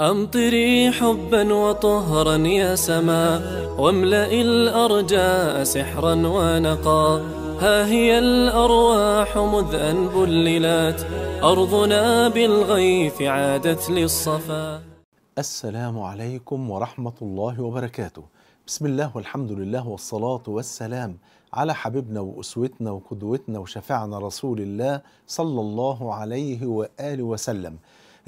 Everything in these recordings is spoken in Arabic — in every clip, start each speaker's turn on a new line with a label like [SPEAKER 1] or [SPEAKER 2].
[SPEAKER 1] أمطري حبا وطهرا يا سما واملئي الأرجاء سحرا ونقا ها هي الأرواح مذ أن بللت أرضنا بالغيث عادت للصفا السلام عليكم ورحمة الله وبركاته بسم الله والحمد لله والصلاة والسلام على حبيبنا وأسوتنا وقدوتنا وشفعنا رسول الله صلى الله عليه وآله وسلم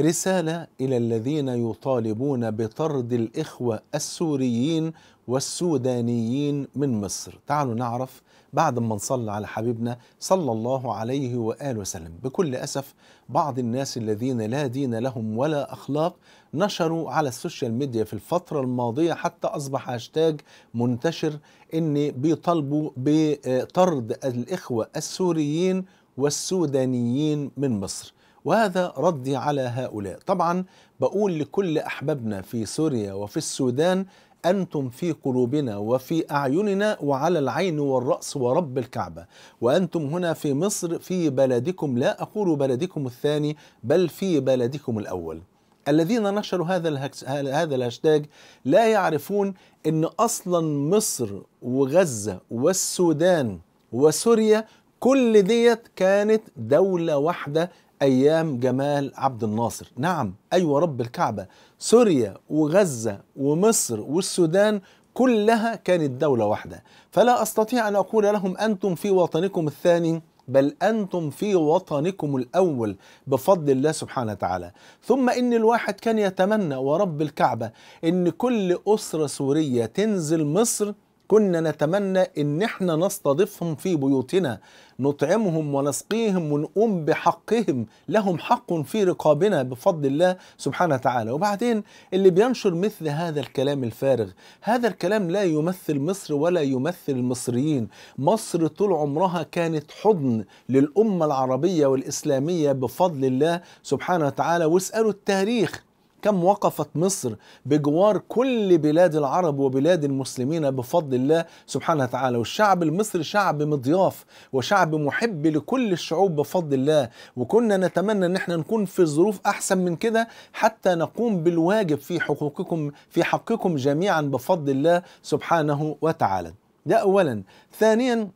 [SPEAKER 1] رسالة إلى الذين يطالبون بطرد الإخوة السوريين والسودانيين من مصر تعالوا نعرف بعد ما نصلى على حبيبنا صلى الله عليه وآله وسلم بكل أسف بعض الناس الذين لا دين لهم ولا أخلاق نشروا على السوشيال ميديا في الفترة الماضية حتى أصبح هاشتاج منتشر إن بيطالبوا بطرد الإخوة السوريين والسودانيين من مصر وهذا ردي على هؤلاء طبعا بقول لكل أحبابنا في سوريا وفي السودان أنتم في قلوبنا وفي أعيننا وعلى العين والرأس ورب الكعبة وأنتم هنا في مصر في بلدكم لا أقول بلدكم الثاني بل في بلدكم الأول الذين نشروا هذا الهكس... هذا الهاشتاج لا يعرفون ان اصلا مصر وغزه والسودان وسوريا كل ديت كانت دوله واحده أيام جمال عبد الناصر نعم أيوة رب الكعبة سوريا وغزة ومصر والسودان كلها كانت دولة واحدة فلا أستطيع أن أقول لهم أنتم في وطنكم الثاني بل أنتم في وطنكم الأول بفضل الله سبحانه وتعالى ثم إن الواحد كان يتمنى ورب الكعبة إن كل أسرة سورية تنزل مصر كنا نتمنى ان احنا نستضيفهم في بيوتنا نطعمهم ونسقيهم ونقوم بحقهم لهم حق في رقابنا بفضل الله سبحانه وتعالى وبعدين اللي بينشر مثل هذا الكلام الفارغ هذا الكلام لا يمثل مصر ولا يمثل المصريين مصر طول عمرها كانت حضن للأمة العربية والإسلامية بفضل الله سبحانه وتعالى واسألوا التاريخ كم وقفت مصر بجوار كل بلاد العرب وبلاد المسلمين بفضل الله سبحانه وتعالى والشعب المصري شعب مضياف وشعب محب لكل الشعوب بفضل الله وكنا نتمنى ان احنا نكون في ظروف احسن من كده حتى نقوم بالواجب في حقوقكم في حقكم جميعا بفضل الله سبحانه وتعالى ده اولا ثانيا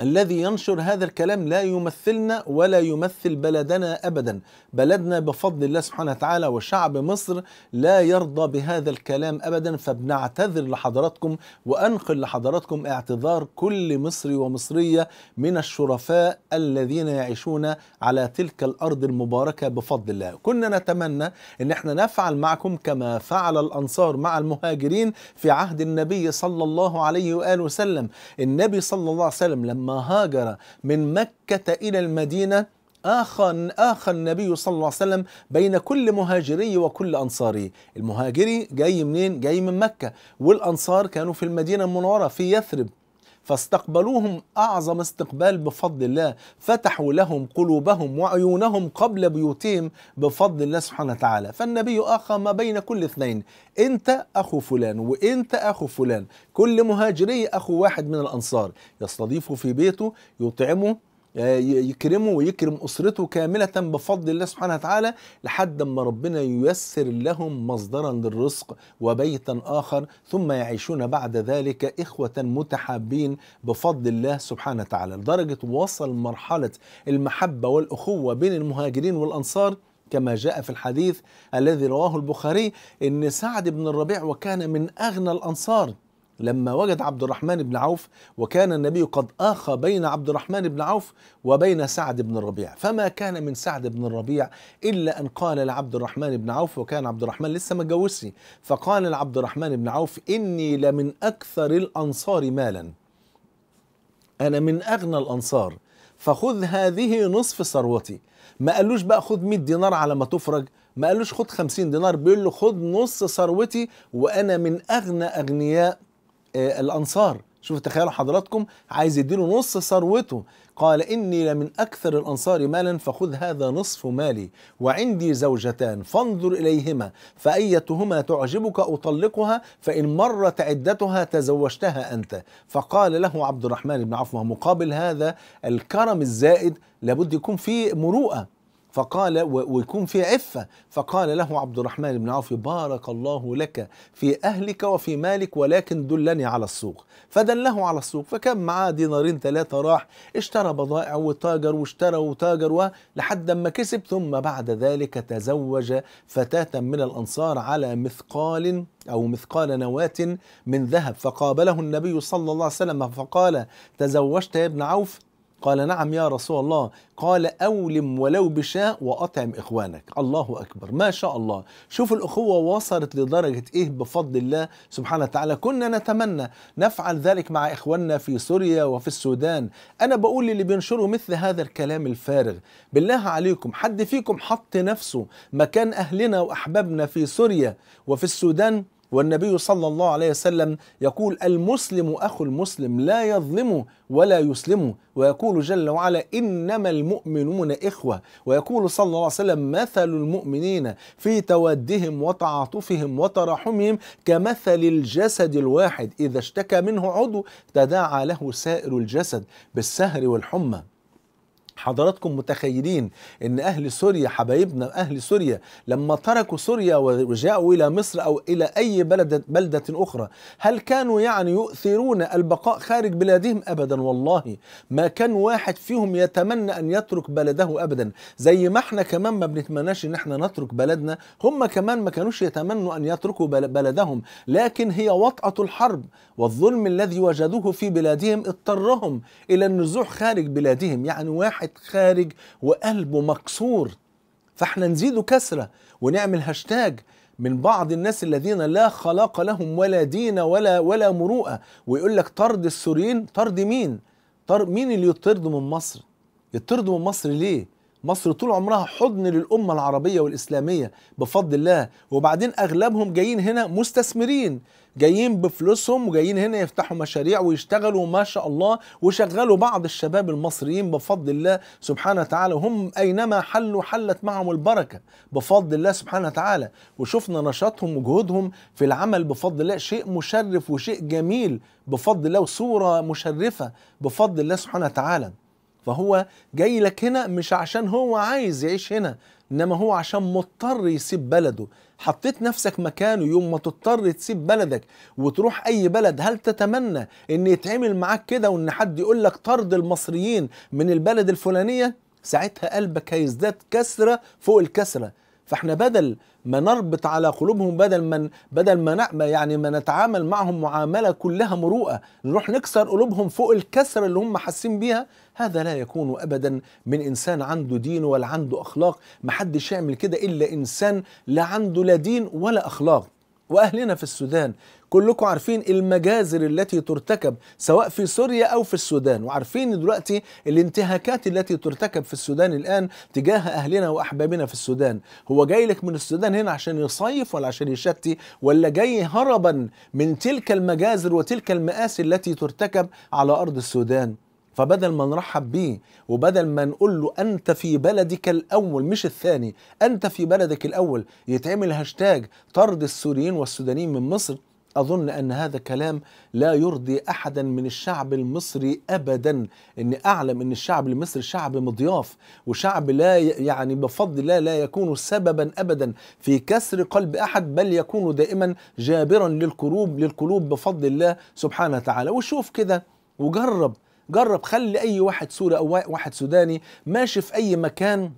[SPEAKER 1] الذي ينشر هذا الكلام لا يمثلنا ولا يمثل بلدنا ابدا بلدنا بفضل الله سبحانه وتعالى وشعب مصر لا يرضى بهذا الكلام ابدا فبنعتذر لحضراتكم وانقل لحضراتكم اعتذار كل مصري ومصريه من الشرفاء الذين يعيشون على تلك الارض المباركه بفضل الله كنا نتمنى ان احنا نفعل معكم كما فعل الانصار مع المهاجرين في عهد النبي صلى الله عليه واله وسلم النبي صلى الله عليه وسلم لما هاجر من مكة إلى المدينة آخى آخى النبي صلى الله عليه وسلم بين كل مهاجري وكل أنصاري المهاجري جاي منين؟ جاي من مكة والأنصار كانوا في المدينة المنورة في يثرب فاستقبلوهم أعظم استقبال بفضل الله فتحوا لهم قلوبهم وعيونهم قبل بيوتهم بفضل الله سبحانه وتعالى فالنبي أخى ما بين كل اثنين أنت أخو فلان وأنت أخو فلان كل مهاجري أخو واحد من الأنصار يستضيفه في بيته يطعمه آه، يكرمه ويكرم أسرته كاملة بفضل الله سبحانه وتعالى لحد ما ربنا ييسر لهم مصدرا للرزق وبيتا آخر ثم يعيشون بعد ذلك إخوة متحابين بفضل الله سبحانه وتعالى لدرجة وصل مرحلة المحبة والأخوة بين المهاجرين والأنصار كما جاء في الحديث الذي رواه البخاري ان سعد بن الربيع وكان من اغنى الانصار لما وجد عبد الرحمن بن عوف وكان النبي قد آخى بين عبد الرحمن بن عوف وبين سعد بن الربيع فما كان من سعد بن الربيع إلا أن قال لعبد الرحمن بن عوف وكان عبد الرحمن لسه متجوزني فقال لعبد الرحمن بن عوف إني لمن أكثر الأنصار مالا أنا من أغنى الأنصار فخذ هذه نصف ثروتي ما قالوش بقى خذ 100 دينار على ما تفرج ما قالوش خد 50 دينار بيقول له خد نص ثروتي وانا من اغنى اغنياء آه، الأنصار شوفوا تخيلوا حضراتكم عايز يديله نص ثروته قال إني لمن أكثر الأنصار مالا فخذ هذا نصف مالي وعندي زوجتان فانظر إليهما فأيتهما تعجبك أطلقها فإن مرت عدتها تزوجتها أنت فقال له عبد الرحمن بن عوف مقابل هذا الكرم الزائد لابد يكون في مروءة فقال ويكون في عفة فقال له عبد الرحمن بن عوف بارك الله لك في أهلك وفي مالك ولكن دلني على السوق فدله على السوق فكان معاه دينارين ثلاثة راح اشترى بضائع وتاجر واشترى وتاجر لحد ما كسب ثم بعد ذلك تزوج فتاة من الأنصار على مثقال أو مثقال نواة من ذهب فقابله النبي صلى الله عليه وسلم فقال تزوجت يا ابن عوف قال نعم يا رسول الله قال أولم ولو بشاء وأطعم إخوانك الله أكبر ما شاء الله شوف الأخوة وصلت لدرجة إيه بفضل الله سبحانه وتعالى كنا نتمنى نفعل ذلك مع إخواننا في سوريا وفي السودان أنا بقول للي بينشروا مثل هذا الكلام الفارغ بالله عليكم حد فيكم حط نفسه مكان أهلنا وأحبابنا في سوريا وفي السودان والنبي صلى الله عليه وسلم يقول المسلم أخو المسلم لا يظلمه ولا يسلمه ويقول جل وعلا إنما المؤمنون إخوة ويقول صلى الله عليه وسلم مثل المؤمنين في تودهم وتعاطفهم وترحمهم كمثل الجسد الواحد إذا اشتكى منه عضو تداعى له سائر الجسد بالسهر والحمى حضراتكم متخيلين ان اهل سوريا حبايبنا اهل سوريا لما تركوا سوريا وجاءوا الى مصر او الى اي بلد بلده اخرى هل كانوا يعني يؤثرون البقاء خارج بلادهم ابدا والله ما كان واحد فيهم يتمنى ان يترك بلده ابدا زي ما احنا كمان ما بنتمناش ان احنا نترك بلدنا هم كمان ما كانوش يتمنوا ان يتركوا بلدهم لكن هي وطأة الحرب والظلم الذي وجدوه في بلادهم اضطرهم الى النزوح خارج بلادهم يعني واحد واحد خارج وقلبه مكسور فاحنا نزيده كسره ونعمل هاشتاج من بعض الناس الذين لا خلاق لهم ولا دين ولا ولا مروءه ويقول لك طرد السوريين طرد مين؟ طرد مين اللي يطرد من مصر؟ يطرد من مصر ليه؟ مصر طول عمرها حضن للأمة العربية والإسلامية بفضل الله وبعدين أغلبهم جايين هنا مستثمرين جايين بفلوسهم وجايين هنا يفتحوا مشاريع ويشتغلوا ما شاء الله وشغلوا بعض الشباب المصريين بفضل الله سبحانه وتعالى وهم أينما حلوا حلت معهم البركة بفضل الله سبحانه وتعالى وشفنا نشاطهم وجهودهم في العمل بفضل الله شيء مشرف وشيء جميل بفضل الله وصورة مشرفة بفضل الله سبحانه وتعالى فهو جاي لك هنا مش عشان هو عايز يعيش هنا انما هو عشان مضطر يسيب بلده حطيت نفسك مكانه يوم ما تضطر تسيب بلدك وتروح اي بلد هل تتمنى ان يتعمل معاك كده وان حد يقول لك طرد المصريين من البلد الفلانيه ساعتها قلبك هيزداد كسره فوق الكسره فاحنا بدل ما نربط على قلوبهم بدل ما بدل ما يعني ما نتعامل معهم معامله كلها مروءه نروح نكسر قلوبهم فوق الكسر اللي هم حاسين بيها هذا لا يكون ابدا من انسان عنده دين ولا عنده اخلاق محدش يعمل كده الا انسان لا عنده لا دين ولا اخلاق واهلنا في السودان كلكم عارفين المجازر التي ترتكب سواء في سوريا او في السودان وعارفين دلوقتي الانتهاكات التي ترتكب في السودان الان تجاه اهلنا واحبابنا في السودان هو جاي لك من السودان هنا عشان يصيف ولا عشان يشتي ولا جاي هربا من تلك المجازر وتلك المآسي التي ترتكب على ارض السودان فبدل ما نرحب بيه وبدل ما نقول له انت في بلدك الاول مش الثاني انت في بلدك الاول يتعمل هاشتاج طرد السوريين والسودانيين من مصر اظن ان هذا كلام لا يرضي احدا من الشعب المصري ابدا اني اعلم ان الشعب المصري شعب مضياف وشعب لا يعني بفضل الله لا يكون سببا ابدا في كسر قلب احد بل يكون دائما جابرا للقلوب للقلوب بفضل الله سبحانه وتعالى وشوف كده وجرب جرب خلي اي واحد سوري او واحد سوداني ماشي في اي مكان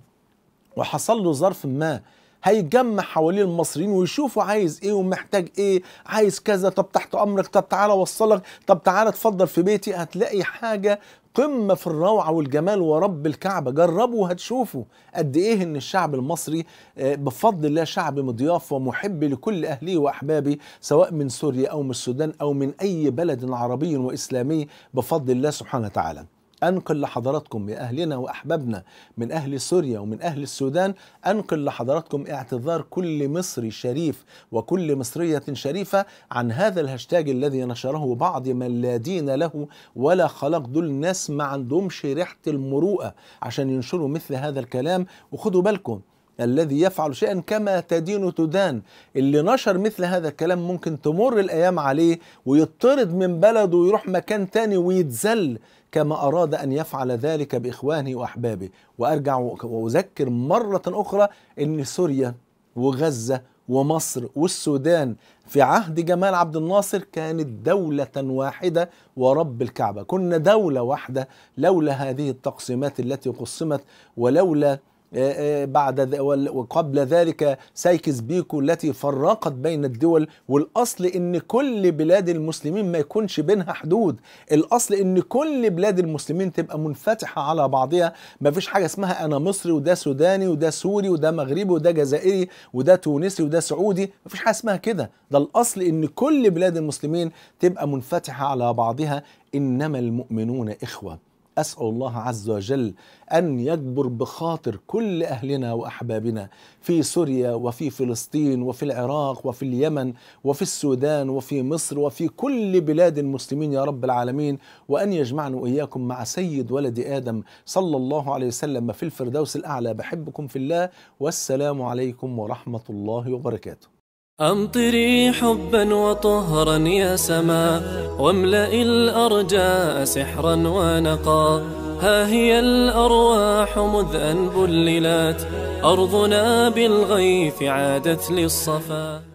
[SPEAKER 1] وحصل له ظرف ما هيجمع حوالين المصريين ويشوفوا عايز ايه ومحتاج ايه عايز كذا طب تحت امرك طب تعالى اوصلك طب تعالى اتفضل في بيتي هتلاقي حاجه قمة في الروعة والجمال ورب الكعبة جربوا وهتشوفوا قد إيه إن الشعب المصري آه، بفضل الله شعب مضياف ومحب لكل أهله وأحبابه سواء من سوريا أو من السودان أو من أي بلد عربي وإسلامي بفضل الله سبحانه وتعالى أنقل لحضراتكم يا أهلنا وأحبابنا من أهل سوريا ومن أهل السودان أنقل لحضراتكم اعتذار كل مصري شريف وكل مصرية شريفة عن هذا الهاشتاج الذي نشره بعض من لا دين له ولا خلق دول ناس ما عندهمش ريحة المروءة عشان ينشروا مثل هذا الكلام وخدوا بالكم الذي يفعل شيئا كما تدين تدان اللي نشر مثل هذا الكلام ممكن تمر الايام عليه ويطرد من بلده ويروح مكان تاني ويتذل كما اراد ان يفعل ذلك باخوانه واحبابه وارجع واذكر مره اخرى ان سوريا وغزه ومصر والسودان في عهد جمال عبد الناصر كانت دولة واحدة ورب الكعبة كنا دولة واحدة لولا هذه التقسيمات التي قسمت ولولا آه، آه، بعد وقبل ذلك سايكس بيكو التي فرقت بين الدول والاصل ان كل بلاد المسلمين ما يكونش بينها حدود الاصل ان كل بلاد المسلمين تبقى منفتحه على بعضها ما فيش حاجه اسمها انا مصري وده سوداني وده سوري وده مغربي وده جزائري وده تونسي وده سعودي ما فيش حاجه اسمها كده ده الاصل ان كل بلاد المسلمين تبقى منفتحه على بعضها انما المؤمنون اخوه أسأل الله عز وجل أن يجبر بخاطر كل أهلنا وأحبابنا في سوريا وفي فلسطين وفي العراق وفي اليمن وفي السودان وفي مصر وفي كل بلاد المسلمين يا رب العالمين وأن يجمعنا وإياكم مع سيد ولد آدم صلى الله عليه وسلم في الفردوس الأعلى بحبكم في الله والسلام عليكم ورحمة الله وبركاته أمطري حبا وطهرا يا سما واملئي الأرجاء سحرا ونقا ها هي الأرواح مذ أن بللت أرضنا بالغيث عادت للصفا